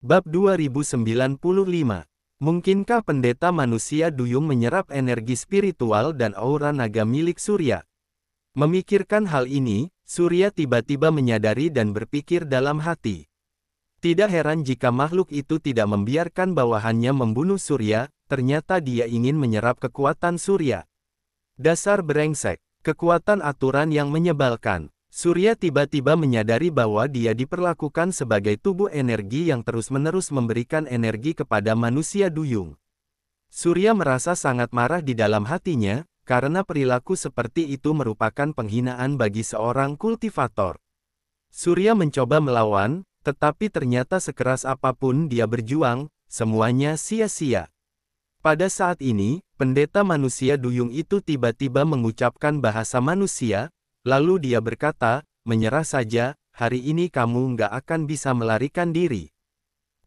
Bab 2095 Mungkinkah pendeta manusia duyung menyerap energi spiritual dan aura naga milik Surya? Memikirkan hal ini, Surya tiba-tiba menyadari dan berpikir dalam hati. Tidak heran jika makhluk itu tidak membiarkan bawahannya membunuh Surya, ternyata dia ingin menyerap kekuatan Surya. Dasar brengsek, kekuatan aturan yang menyebalkan. Surya tiba-tiba menyadari bahwa dia diperlakukan sebagai tubuh energi yang terus-menerus memberikan energi kepada manusia duyung. Surya merasa sangat marah di dalam hatinya, karena perilaku seperti itu merupakan penghinaan bagi seorang kultivator. Surya mencoba melawan, tetapi ternyata sekeras apapun dia berjuang, semuanya sia-sia. Pada saat ini, pendeta manusia duyung itu tiba-tiba mengucapkan bahasa manusia, Lalu dia berkata, menyerah saja, hari ini kamu nggak akan bisa melarikan diri.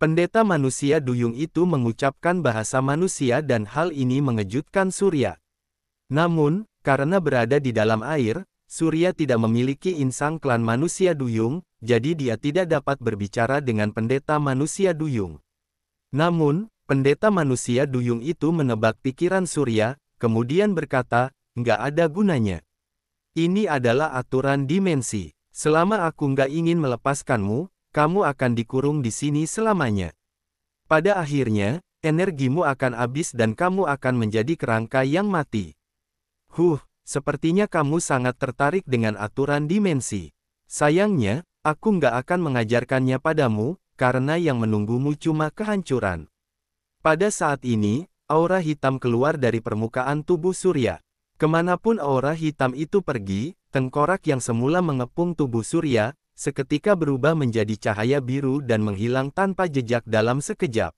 Pendeta manusia duyung itu mengucapkan bahasa manusia dan hal ini mengejutkan Surya. Namun, karena berada di dalam air, Surya tidak memiliki insang klan manusia duyung, jadi dia tidak dapat berbicara dengan pendeta manusia duyung. Namun, pendeta manusia duyung itu menebak pikiran Surya, kemudian berkata, nggak ada gunanya. Ini adalah aturan dimensi. Selama aku nggak ingin melepaskanmu, kamu akan dikurung di sini selamanya. Pada akhirnya, energimu akan habis dan kamu akan menjadi kerangka yang mati. Huh, sepertinya kamu sangat tertarik dengan aturan dimensi. Sayangnya, aku nggak akan mengajarkannya padamu, karena yang menunggumu cuma kehancuran. Pada saat ini, aura hitam keluar dari permukaan tubuh Surya. Kemanapun aura hitam itu pergi, tengkorak yang semula mengepung tubuh Surya, seketika berubah menjadi cahaya biru dan menghilang tanpa jejak dalam sekejap.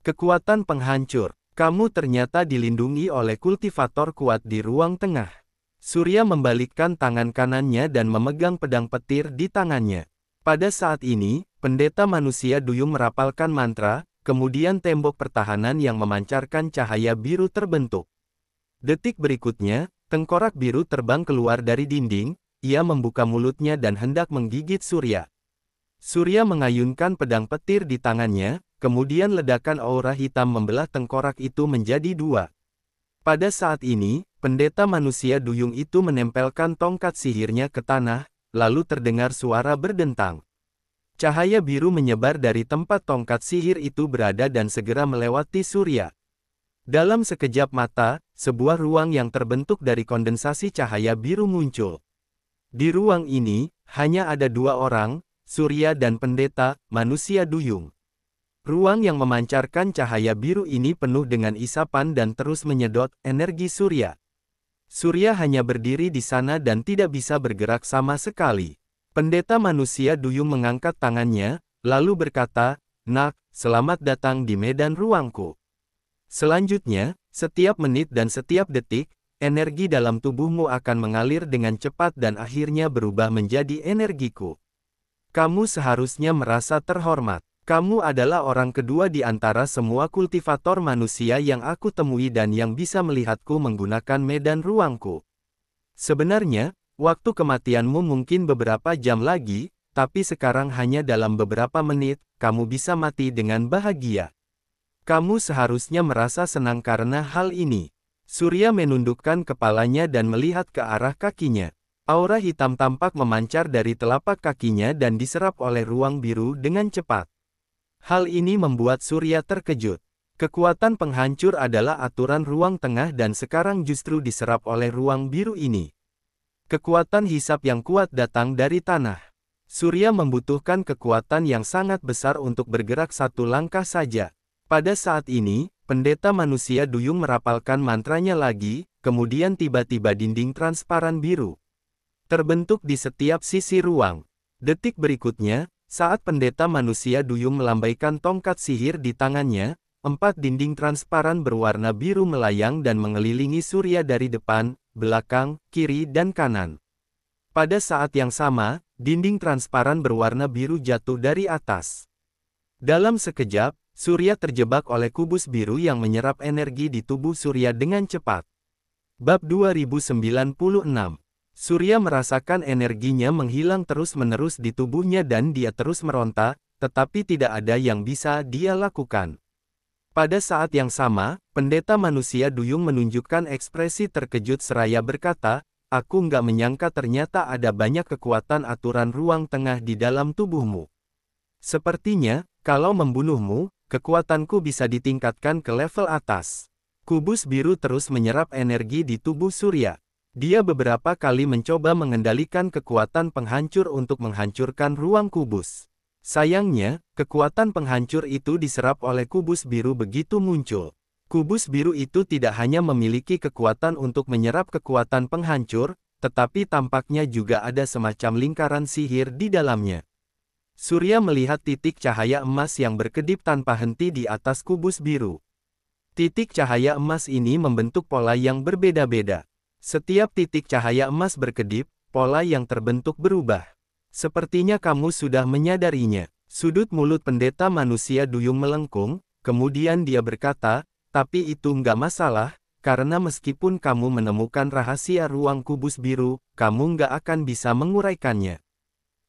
Kekuatan penghancur, kamu ternyata dilindungi oleh kultivator kuat di ruang tengah. Surya membalikkan tangan kanannya dan memegang pedang petir di tangannya. Pada saat ini, pendeta manusia duyung merapalkan mantra, kemudian tembok pertahanan yang memancarkan cahaya biru terbentuk. Detik berikutnya, tengkorak biru terbang keluar dari dinding, ia membuka mulutnya dan hendak menggigit Surya. Surya mengayunkan pedang petir di tangannya, kemudian ledakan aura hitam membelah tengkorak itu menjadi dua. Pada saat ini, pendeta manusia duyung itu menempelkan tongkat sihirnya ke tanah, lalu terdengar suara berdentang. Cahaya biru menyebar dari tempat tongkat sihir itu berada dan segera melewati Surya. Dalam sekejap mata, sebuah ruang yang terbentuk dari kondensasi cahaya biru muncul. Di ruang ini, hanya ada dua orang, Surya dan pendeta, manusia duyung. Ruang yang memancarkan cahaya biru ini penuh dengan isapan dan terus menyedot energi Surya. Surya hanya berdiri di sana dan tidak bisa bergerak sama sekali. Pendeta manusia duyung mengangkat tangannya, lalu berkata, Nak, selamat datang di medan ruangku. Selanjutnya, setiap menit dan setiap detik, energi dalam tubuhmu akan mengalir dengan cepat dan akhirnya berubah menjadi energiku. Kamu seharusnya merasa terhormat. Kamu adalah orang kedua di antara semua kultivator manusia yang aku temui dan yang bisa melihatku menggunakan medan ruangku. Sebenarnya, waktu kematianmu mungkin beberapa jam lagi, tapi sekarang hanya dalam beberapa menit, kamu bisa mati dengan bahagia. Kamu seharusnya merasa senang karena hal ini. Surya menundukkan kepalanya dan melihat ke arah kakinya. Aura hitam tampak memancar dari telapak kakinya dan diserap oleh ruang biru dengan cepat. Hal ini membuat Surya terkejut. Kekuatan penghancur adalah aturan ruang tengah dan sekarang justru diserap oleh ruang biru ini. Kekuatan hisap yang kuat datang dari tanah. Surya membutuhkan kekuatan yang sangat besar untuk bergerak satu langkah saja. Pada saat ini, pendeta manusia duyung merapalkan mantranya lagi, kemudian tiba-tiba dinding transparan biru terbentuk di setiap sisi ruang. Detik berikutnya, saat pendeta manusia duyung melambaikan tongkat sihir di tangannya, empat dinding transparan berwarna biru melayang dan mengelilingi surya dari depan, belakang, kiri dan kanan. Pada saat yang sama, dinding transparan berwarna biru jatuh dari atas. Dalam sekejap, Surya terjebak oleh kubus biru yang menyerap energi di tubuh Surya dengan cepat. Bab 2096 Surya merasakan energinya menghilang terus-menerus di tubuhnya dan dia terus meronta, tetapi tidak ada yang bisa dia lakukan. Pada saat yang sama, pendeta manusia duyung menunjukkan ekspresi terkejut seraya berkata, Aku nggak menyangka ternyata ada banyak kekuatan aturan ruang tengah di dalam tubuhmu. Sepertinya, kalau membunuhmu, Kekuatanku bisa ditingkatkan ke level atas. Kubus biru terus menyerap energi di tubuh surya. Dia beberapa kali mencoba mengendalikan kekuatan penghancur untuk menghancurkan ruang kubus. Sayangnya, kekuatan penghancur itu diserap oleh kubus biru begitu muncul. Kubus biru itu tidak hanya memiliki kekuatan untuk menyerap kekuatan penghancur, tetapi tampaknya juga ada semacam lingkaran sihir di dalamnya. Surya melihat titik cahaya emas yang berkedip tanpa henti di atas kubus biru. Titik cahaya emas ini membentuk pola yang berbeda-beda. Setiap titik cahaya emas berkedip, pola yang terbentuk berubah. Sepertinya kamu sudah menyadarinya. Sudut mulut pendeta manusia duyung melengkung, kemudian dia berkata, tapi itu nggak masalah, karena meskipun kamu menemukan rahasia ruang kubus biru, kamu nggak akan bisa menguraikannya.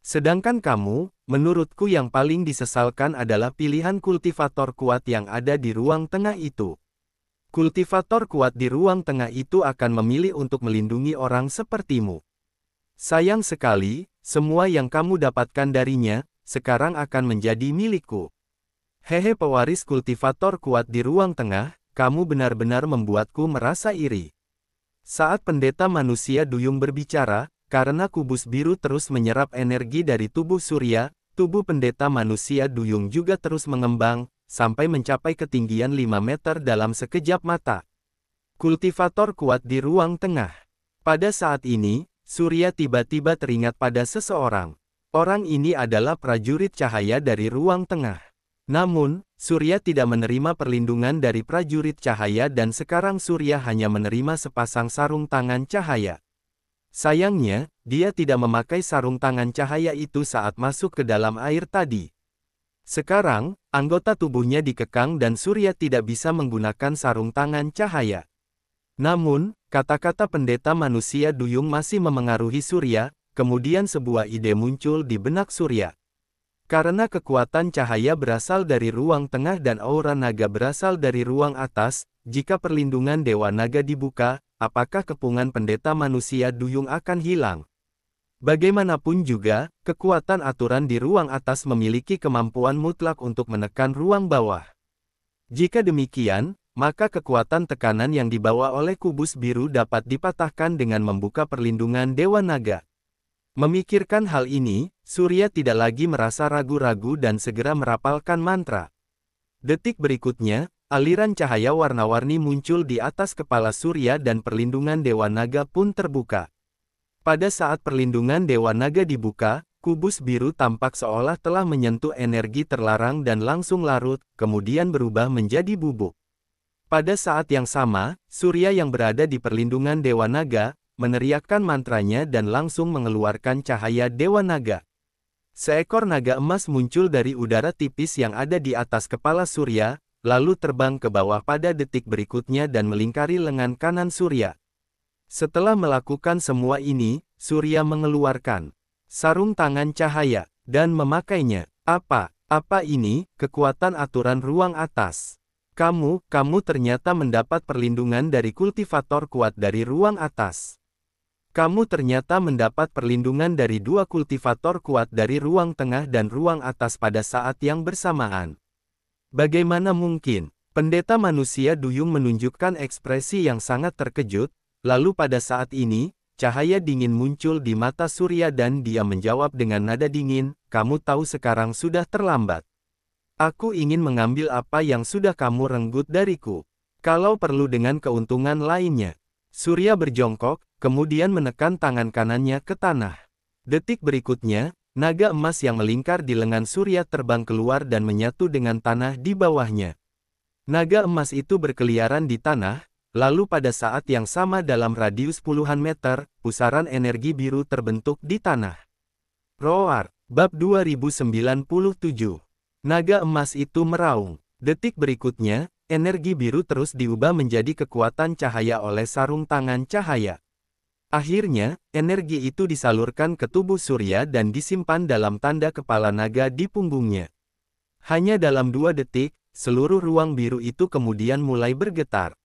Sedangkan kamu, menurutku yang paling disesalkan adalah pilihan kultivator kuat yang ada di ruang tengah itu. Kultivator kuat di ruang tengah itu akan memilih untuk melindungi orang sepertimu. Sayang sekali, semua yang kamu dapatkan darinya, sekarang akan menjadi milikku. Hehe pewaris kultivator kuat di ruang tengah, kamu benar-benar membuatku merasa iri. Saat pendeta manusia duyung berbicara, karena kubus biru terus menyerap energi dari tubuh surya, tubuh pendeta manusia duyung juga terus mengembang, sampai mencapai ketinggian 5 meter dalam sekejap mata. Kultivator kuat di ruang tengah. Pada saat ini, Surya tiba-tiba teringat pada seseorang. Orang ini adalah prajurit cahaya dari ruang tengah. Namun, Surya tidak menerima perlindungan dari prajurit cahaya dan sekarang Surya hanya menerima sepasang sarung tangan cahaya. Sayangnya, dia tidak memakai sarung tangan cahaya itu saat masuk ke dalam air tadi. Sekarang, anggota tubuhnya dikekang dan Surya tidak bisa menggunakan sarung tangan cahaya. Namun, kata-kata pendeta manusia duyung masih memengaruhi Surya, kemudian sebuah ide muncul di benak Surya. Karena kekuatan cahaya berasal dari ruang tengah dan aura naga berasal dari ruang atas, jika perlindungan Dewa Naga dibuka, apakah kepungan pendeta manusia duyung akan hilang? Bagaimanapun juga, kekuatan aturan di ruang atas memiliki kemampuan mutlak untuk menekan ruang bawah. Jika demikian, maka kekuatan tekanan yang dibawa oleh kubus biru dapat dipatahkan dengan membuka perlindungan Dewa Naga. Memikirkan hal ini, Surya tidak lagi merasa ragu-ragu dan segera merapalkan mantra. Detik berikutnya, Aliran cahaya warna-warni muncul di atas kepala Surya dan perlindungan Dewa Naga pun terbuka. Pada saat perlindungan Dewa Naga dibuka, kubus biru tampak seolah telah menyentuh energi terlarang dan langsung larut, kemudian berubah menjadi bubuk. Pada saat yang sama, Surya yang berada di perlindungan Dewa Naga, meneriakkan mantranya dan langsung mengeluarkan cahaya Dewa Naga. Seekor naga emas muncul dari udara tipis yang ada di atas kepala Surya, lalu terbang ke bawah pada detik berikutnya dan melingkari lengan kanan Surya. Setelah melakukan semua ini, Surya mengeluarkan sarung tangan cahaya, dan memakainya. Apa, apa ini, kekuatan aturan ruang atas? Kamu, kamu ternyata mendapat perlindungan dari kultivator kuat dari ruang atas. Kamu ternyata mendapat perlindungan dari dua kultivator kuat dari ruang tengah dan ruang atas pada saat yang bersamaan. Bagaimana mungkin, pendeta manusia duyung menunjukkan ekspresi yang sangat terkejut, lalu pada saat ini, cahaya dingin muncul di mata Surya dan dia menjawab dengan nada dingin, kamu tahu sekarang sudah terlambat. Aku ingin mengambil apa yang sudah kamu renggut dariku. Kalau perlu dengan keuntungan lainnya. Surya berjongkok, kemudian menekan tangan kanannya ke tanah. Detik berikutnya, Naga emas yang melingkar di lengan Surya terbang keluar dan menyatu dengan tanah di bawahnya. Naga emas itu berkeliaran di tanah, lalu pada saat yang sama dalam radius puluhan meter, pusaran energi biru terbentuk di tanah. Roar, bab 2097. Naga emas itu meraung. Detik berikutnya, energi biru terus diubah menjadi kekuatan cahaya oleh sarung tangan cahaya. Akhirnya, energi itu disalurkan ke tubuh Surya dan disimpan dalam tanda kepala naga di punggungnya. Hanya dalam dua detik, seluruh ruang biru itu kemudian mulai bergetar.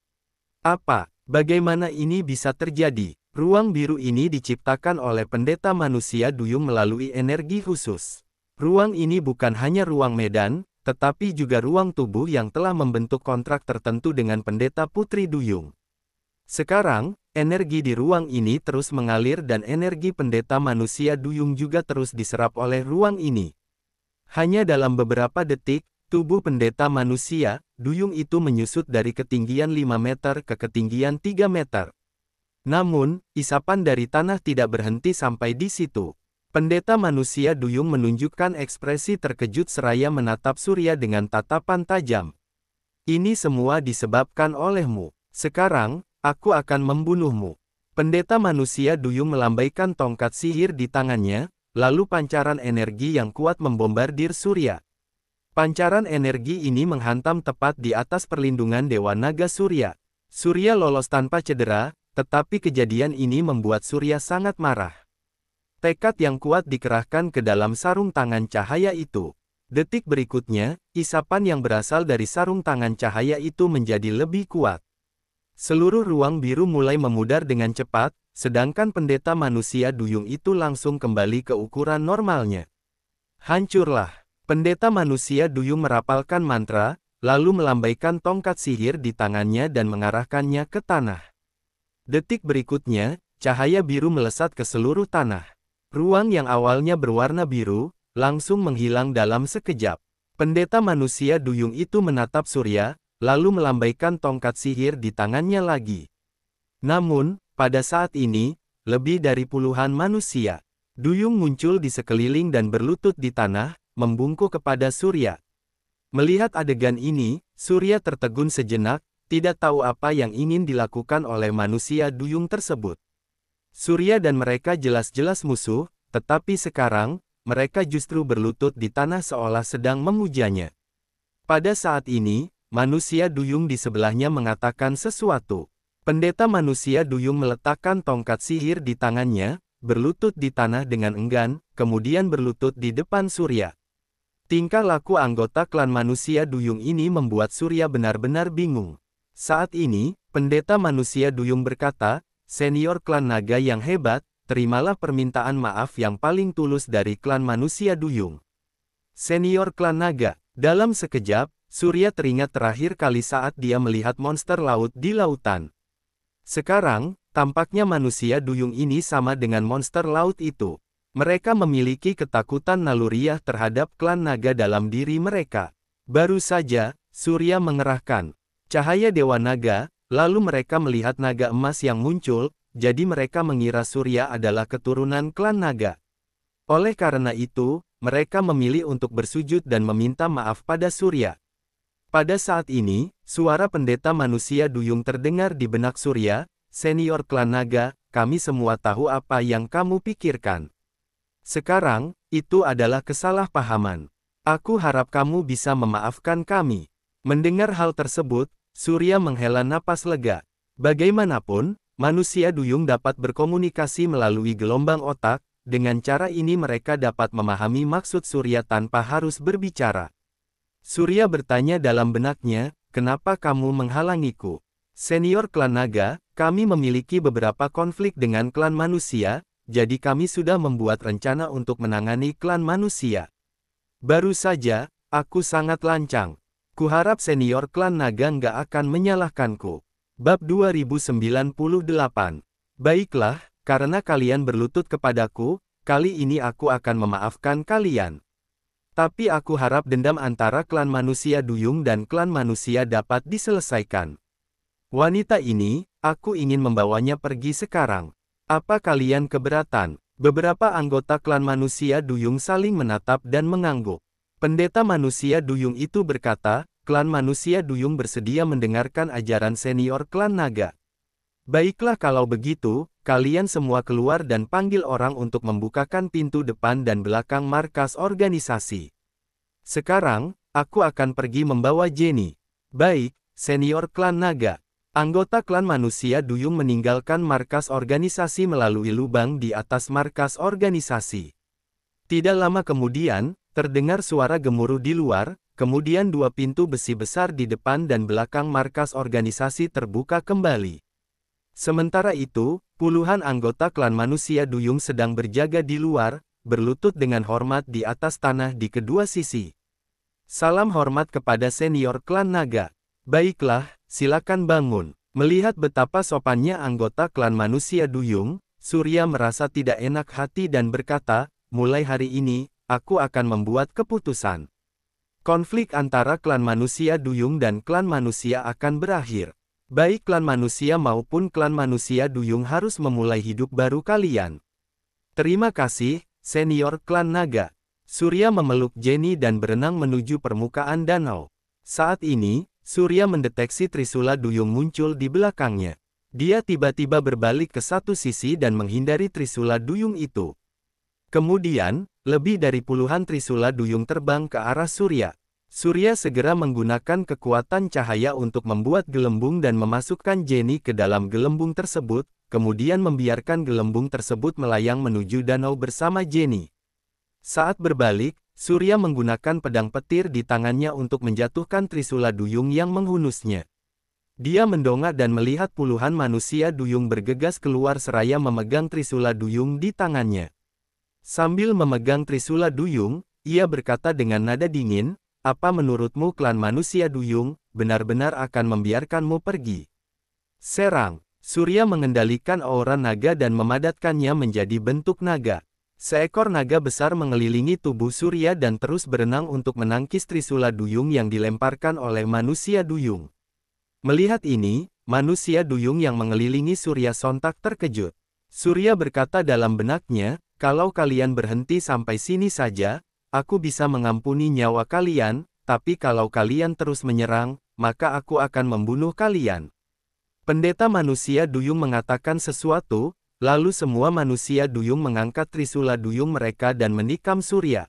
Apa, bagaimana ini bisa terjadi? Ruang biru ini diciptakan oleh pendeta manusia duyung melalui energi khusus. Ruang ini bukan hanya ruang medan, tetapi juga ruang tubuh yang telah membentuk kontrak tertentu dengan pendeta putri duyung. Sekarang, energi di ruang ini terus mengalir dan energi pendeta manusia duyung juga terus diserap oleh ruang ini. Hanya dalam beberapa detik, tubuh pendeta manusia, duyung itu menyusut dari ketinggian 5 meter ke ketinggian 3 meter. Namun, isapan dari tanah tidak berhenti sampai di situ. Pendeta manusia duyung menunjukkan ekspresi terkejut seraya menatap surya dengan tatapan tajam. Ini semua disebabkan olehmu. Sekarang, Aku akan membunuhmu. Pendeta manusia duyung melambaikan tongkat sihir di tangannya, lalu pancaran energi yang kuat membombardir surya. Pancaran energi ini menghantam tepat di atas perlindungan Dewa Naga Surya. Surya lolos tanpa cedera, tetapi kejadian ini membuat Surya sangat marah. Tekad yang kuat dikerahkan ke dalam sarung tangan cahaya itu. Detik berikutnya, isapan yang berasal dari sarung tangan cahaya itu menjadi lebih kuat. Seluruh ruang biru mulai memudar dengan cepat, sedangkan pendeta manusia duyung itu langsung kembali ke ukuran normalnya. Hancurlah! Pendeta manusia duyung merapalkan mantra, lalu melambaikan tongkat sihir di tangannya dan mengarahkannya ke tanah. Detik berikutnya, cahaya biru melesat ke seluruh tanah. Ruang yang awalnya berwarna biru, langsung menghilang dalam sekejap. Pendeta manusia duyung itu menatap surya, lalu melambaikan tongkat sihir di tangannya lagi. Namun, pada saat ini, lebih dari puluhan manusia, duyung muncul di sekeliling dan berlutut di tanah, membungkuk kepada Surya. Melihat adegan ini, Surya tertegun sejenak, tidak tahu apa yang ingin dilakukan oleh manusia duyung tersebut. Surya dan mereka jelas-jelas musuh, tetapi sekarang, mereka justru berlutut di tanah seolah sedang memujanya. Pada saat ini, Manusia duyung di sebelahnya mengatakan sesuatu. Pendeta manusia duyung meletakkan tongkat sihir di tangannya, berlutut di tanah dengan enggan, kemudian berlutut di depan Surya. Tingkah laku anggota klan manusia duyung ini membuat Surya benar-benar bingung. Saat ini, pendeta manusia duyung berkata, senior klan naga yang hebat, terimalah permintaan maaf yang paling tulus dari klan manusia duyung. Senior klan naga, dalam sekejap, Surya teringat terakhir kali saat dia melihat monster laut di lautan. Sekarang, tampaknya manusia duyung ini sama dengan monster laut itu. Mereka memiliki ketakutan naluriah terhadap klan naga dalam diri mereka. Baru saja, Surya mengerahkan cahaya Dewa Naga, lalu mereka melihat naga emas yang muncul, jadi mereka mengira Surya adalah keturunan klan naga. Oleh karena itu, mereka memilih untuk bersujud dan meminta maaf pada Surya. Pada saat ini, suara pendeta manusia duyung terdengar di benak Surya, senior klan naga, kami semua tahu apa yang kamu pikirkan. Sekarang, itu adalah kesalahpahaman. Aku harap kamu bisa memaafkan kami. Mendengar hal tersebut, Surya menghela napas lega. Bagaimanapun, manusia duyung dapat berkomunikasi melalui gelombang otak, dengan cara ini mereka dapat memahami maksud Surya tanpa harus berbicara. Surya bertanya dalam benaknya, kenapa kamu menghalangiku? Senior klan naga, kami memiliki beberapa konflik dengan klan manusia, jadi kami sudah membuat rencana untuk menangani klan manusia. Baru saja, aku sangat lancang. Kuharap senior klan naga nggak akan menyalahkanku. Bab 2098 Baiklah, karena kalian berlutut kepadaku, kali ini aku akan memaafkan kalian. Tapi aku harap dendam antara klan manusia duyung dan klan manusia dapat diselesaikan. Wanita ini, aku ingin membawanya pergi sekarang. Apa kalian keberatan? Beberapa anggota klan manusia duyung saling menatap dan mengangguk. Pendeta manusia duyung itu berkata, klan manusia duyung bersedia mendengarkan ajaran senior klan naga. Baiklah kalau begitu, kalian semua keluar dan panggil orang untuk membukakan pintu depan dan belakang markas organisasi. Sekarang, aku akan pergi membawa Jenny. Baik, senior klan naga. Anggota klan manusia duyung meninggalkan markas organisasi melalui lubang di atas markas organisasi. Tidak lama kemudian, terdengar suara gemuruh di luar, kemudian dua pintu besi besar di depan dan belakang markas organisasi terbuka kembali. Sementara itu, puluhan anggota klan manusia duyung sedang berjaga di luar, berlutut dengan hormat di atas tanah di kedua sisi. Salam hormat kepada senior klan naga. Baiklah, silakan bangun. Melihat betapa sopannya anggota klan manusia duyung, Surya merasa tidak enak hati dan berkata, mulai hari ini, aku akan membuat keputusan. Konflik antara klan manusia duyung dan klan manusia akan berakhir. Baik klan manusia maupun klan manusia duyung harus memulai hidup baru kalian. Terima kasih, senior klan naga. Surya memeluk Jenny dan berenang menuju permukaan danau. Saat ini, Surya mendeteksi Trisula duyung muncul di belakangnya. Dia tiba-tiba berbalik ke satu sisi dan menghindari Trisula duyung itu. Kemudian, lebih dari puluhan Trisula duyung terbang ke arah Surya. Surya segera menggunakan kekuatan cahaya untuk membuat gelembung dan memasukkan Jenny ke dalam gelembung tersebut, kemudian membiarkan gelembung tersebut melayang menuju danau bersama Jenny. Saat berbalik, Surya menggunakan pedang petir di tangannya untuk menjatuhkan trisula duyung yang menghunusnya. Dia mendongak dan melihat puluhan manusia duyung bergegas keluar seraya memegang trisula duyung di tangannya. Sambil memegang trisula duyung, ia berkata dengan nada dingin, apa menurutmu klan manusia duyung, benar-benar akan membiarkanmu pergi? Serang, Surya mengendalikan aura naga dan memadatkannya menjadi bentuk naga. Seekor naga besar mengelilingi tubuh Surya dan terus berenang untuk menangkis trisula duyung yang dilemparkan oleh manusia duyung. Melihat ini, manusia duyung yang mengelilingi Surya sontak terkejut. Surya berkata dalam benaknya, kalau kalian berhenti sampai sini saja, Aku bisa mengampuni nyawa kalian, tapi kalau kalian terus menyerang, maka aku akan membunuh kalian. Pendeta manusia duyung mengatakan sesuatu, lalu semua manusia duyung mengangkat trisula duyung mereka dan menikam Surya.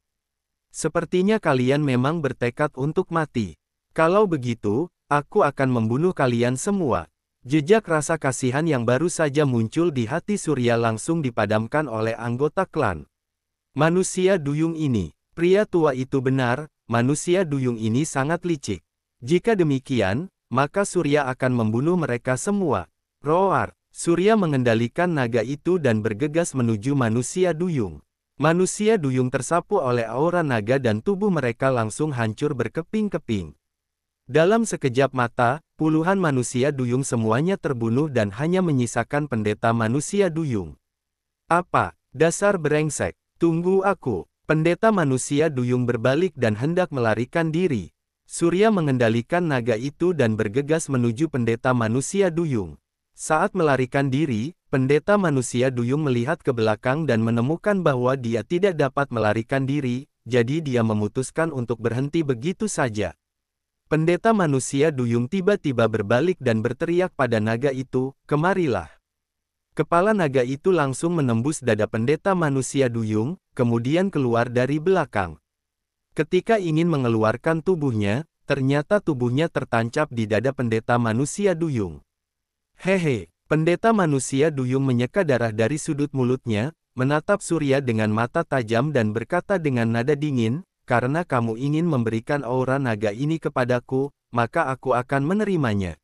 Sepertinya kalian memang bertekad untuk mati. Kalau begitu, aku akan membunuh kalian semua. Jejak rasa kasihan yang baru saja muncul di hati Surya langsung dipadamkan oleh anggota klan. Manusia duyung ini, Pria tua itu benar, manusia duyung ini sangat licik. Jika demikian, maka Surya akan membunuh mereka semua. Roar, Surya mengendalikan naga itu dan bergegas menuju manusia duyung. Manusia duyung tersapu oleh aura naga dan tubuh mereka langsung hancur berkeping-keping. Dalam sekejap mata, puluhan manusia duyung semuanya terbunuh dan hanya menyisakan pendeta manusia duyung. Apa, dasar brengsek, tunggu aku. Pendeta manusia duyung berbalik dan hendak melarikan diri. Surya mengendalikan naga itu dan bergegas menuju pendeta manusia duyung. Saat melarikan diri, pendeta manusia duyung melihat ke belakang dan menemukan bahwa dia tidak dapat melarikan diri, jadi dia memutuskan untuk berhenti begitu saja. Pendeta manusia duyung tiba-tiba berbalik dan berteriak pada naga itu, kemarilah. Kepala naga itu langsung menembus dada pendeta manusia duyung, kemudian keluar dari belakang. Ketika ingin mengeluarkan tubuhnya, ternyata tubuhnya tertancap di dada pendeta manusia duyung. Hehe, pendeta manusia duyung menyeka darah dari sudut mulutnya, menatap Surya dengan mata tajam dan berkata dengan nada dingin, karena kamu ingin memberikan aura naga ini kepadaku, maka aku akan menerimanya.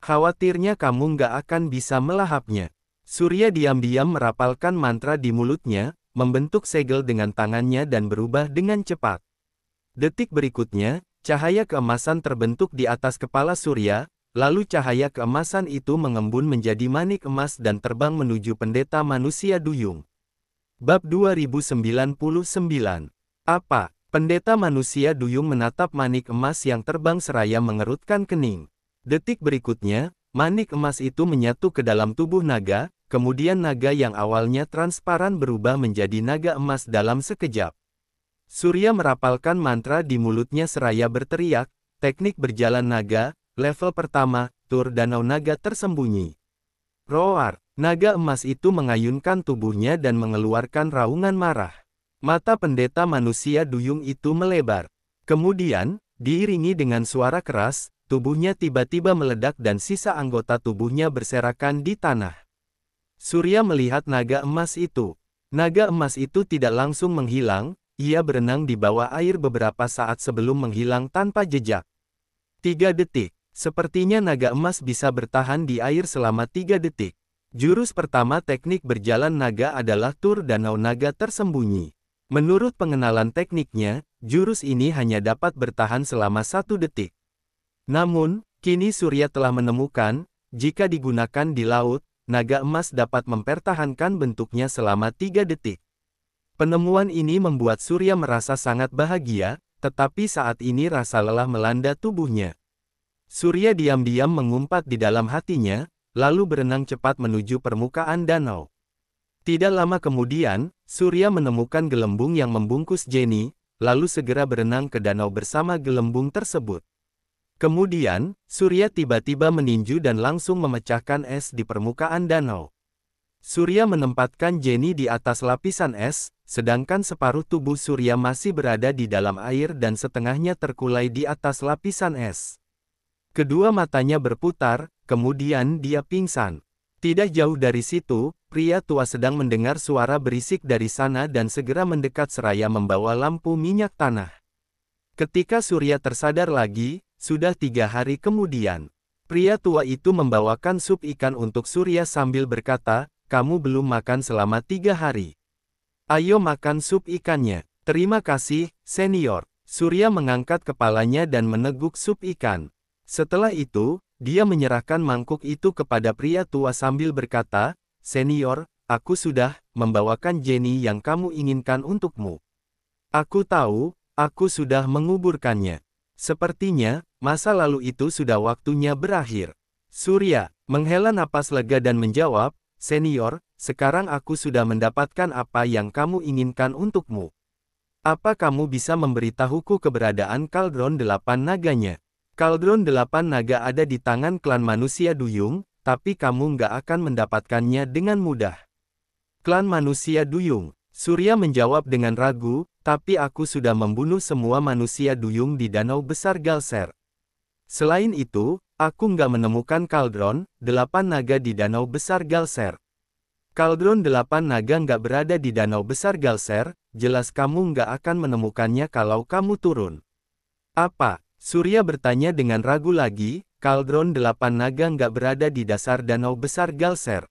Khawatirnya kamu nggak akan bisa melahapnya. Surya diam-diam merapalkan mantra di mulutnya, membentuk segel dengan tangannya dan berubah dengan cepat. Detik berikutnya, cahaya keemasan terbentuk di atas kepala Surya, lalu cahaya keemasan itu mengembun menjadi manik emas dan terbang menuju pendeta manusia duyung. Bab 2099 Apa? Pendeta manusia duyung menatap manik emas yang terbang seraya mengerutkan kening. Detik berikutnya, Manik emas itu menyatu ke dalam tubuh naga, kemudian naga yang awalnya transparan berubah menjadi naga emas dalam sekejap. Surya merapalkan mantra di mulutnya seraya berteriak, teknik berjalan naga, level pertama, tur danau naga tersembunyi. Roar, naga emas itu mengayunkan tubuhnya dan mengeluarkan raungan marah. Mata pendeta manusia duyung itu melebar. Kemudian, diiringi dengan suara keras, tubuhnya tiba-tiba meledak dan sisa anggota tubuhnya berserakan di tanah. Surya melihat naga emas itu. Naga emas itu tidak langsung menghilang, ia berenang di bawah air beberapa saat sebelum menghilang tanpa jejak. Tiga detik. Sepertinya naga emas bisa bertahan di air selama tiga detik. Jurus pertama teknik berjalan naga adalah tur danau naga tersembunyi. Menurut pengenalan tekniknya, jurus ini hanya dapat bertahan selama satu detik. Namun, kini Surya telah menemukan, jika digunakan di laut, naga emas dapat mempertahankan bentuknya selama tiga detik. Penemuan ini membuat Surya merasa sangat bahagia, tetapi saat ini rasa lelah melanda tubuhnya. Surya diam-diam mengumpat di dalam hatinya, lalu berenang cepat menuju permukaan danau. Tidak lama kemudian, Surya menemukan gelembung yang membungkus Jenny, lalu segera berenang ke danau bersama gelembung tersebut. Kemudian, Surya tiba-tiba meninju dan langsung memecahkan es di permukaan danau. Surya menempatkan Jenny di atas lapisan es, sedangkan separuh tubuh Surya masih berada di dalam air dan setengahnya terkulai di atas lapisan es. Kedua matanya berputar, kemudian dia pingsan. Tidak jauh dari situ, pria tua sedang mendengar suara berisik dari sana dan segera mendekat seraya membawa lampu minyak tanah. Ketika Surya tersadar lagi, sudah tiga hari kemudian, pria tua itu membawakan sup ikan untuk Surya sambil berkata, kamu belum makan selama tiga hari. Ayo makan sup ikannya. Terima kasih, senior. Surya mengangkat kepalanya dan meneguk sup ikan. Setelah itu, dia menyerahkan mangkuk itu kepada pria tua sambil berkata, Senior, aku sudah membawakan Jenny yang kamu inginkan untukmu. Aku tahu, aku sudah menguburkannya. Sepertinya, masa lalu itu sudah waktunya berakhir. Surya, menghela napas lega dan menjawab, Senior, sekarang aku sudah mendapatkan apa yang kamu inginkan untukmu. Apa kamu bisa memberitahuku keberadaan Kaldron Delapan Naganya? Kaldron Delapan Naga ada di tangan klan manusia Duyung, tapi kamu nggak akan mendapatkannya dengan mudah. Klan manusia Duyung, Surya menjawab dengan ragu, tapi aku sudah membunuh semua manusia duyung di danau besar Galser. Selain itu, aku nggak menemukan Kaldron, delapan naga di danau besar Galser. Kaldron delapan naga nggak berada di danau besar Galser, jelas kamu nggak akan menemukannya kalau kamu turun. Apa? Surya bertanya dengan ragu lagi, Kaldron delapan naga nggak berada di dasar danau besar Galser.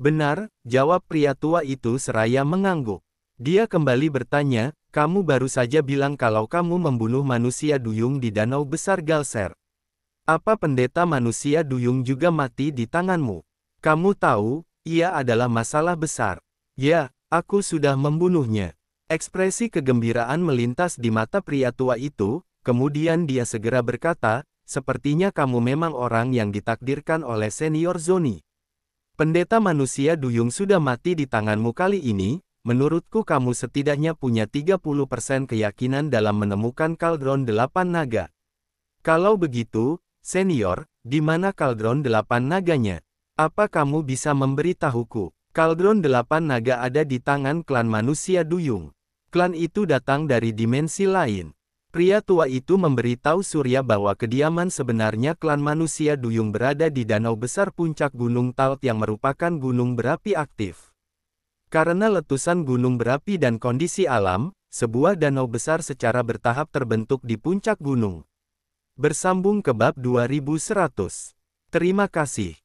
Benar, jawab pria tua itu seraya mengangguk. Dia kembali bertanya, kamu baru saja bilang kalau kamu membunuh manusia duyung di danau besar Galser. Apa pendeta manusia duyung juga mati di tanganmu? Kamu tahu, ia adalah masalah besar. Ya, aku sudah membunuhnya. Ekspresi kegembiraan melintas di mata pria tua itu, kemudian dia segera berkata, sepertinya kamu memang orang yang ditakdirkan oleh senior Zoni. Pendeta manusia duyung sudah mati di tanganmu kali ini, menurutku kamu setidaknya punya 30% keyakinan dalam menemukan kaldron delapan naga. Kalau begitu, senior, di mana kaldron delapan naganya? Apa kamu bisa memberitahuku? Kaldron delapan naga ada di tangan klan manusia duyung. Klan itu datang dari dimensi lain. Pria tua itu memberitahu Surya bahwa kediaman sebenarnya klan manusia duyung berada di danau besar puncak Gunung Talt yang merupakan gunung berapi aktif. Karena letusan gunung berapi dan kondisi alam, sebuah danau besar secara bertahap terbentuk di puncak gunung. Bersambung ke bab 2100. Terima kasih.